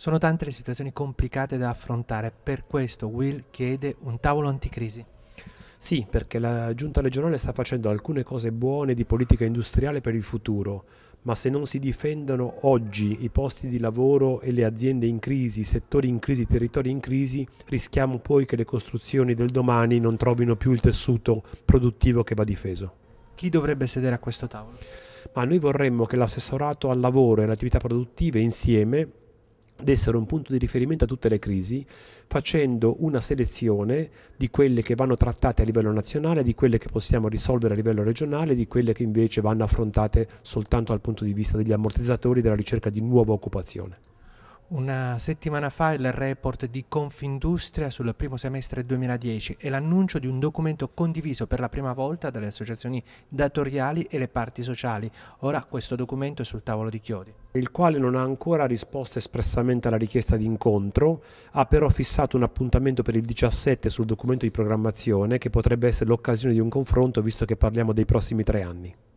Sono tante le situazioni complicate da affrontare, per questo Will chiede un tavolo anticrisi. Sì, perché la giunta regionale sta facendo alcune cose buone di politica industriale per il futuro, ma se non si difendono oggi i posti di lavoro e le aziende in crisi, i settori in crisi, i territori in crisi, rischiamo poi che le costruzioni del domani non trovino più il tessuto produttivo che va difeso. Chi dovrebbe sedere a questo tavolo? Ma noi vorremmo che l'assessorato al lavoro e alle attività produttive insieme ad essere un punto di riferimento a tutte le crisi, facendo una selezione di quelle che vanno trattate a livello nazionale, di quelle che possiamo risolvere a livello regionale, di quelle che invece vanno affrontate soltanto dal punto di vista degli ammortizzatori e della ricerca di nuova occupazione. Una settimana fa il report di Confindustria sul primo semestre 2010 e l'annuncio di un documento condiviso per la prima volta dalle associazioni datoriali e le parti sociali. Ora questo documento è sul tavolo di Chiodi. Il quale non ha ancora risposto espressamente alla richiesta di incontro, ha però fissato un appuntamento per il 17 sul documento di programmazione che potrebbe essere l'occasione di un confronto visto che parliamo dei prossimi tre anni.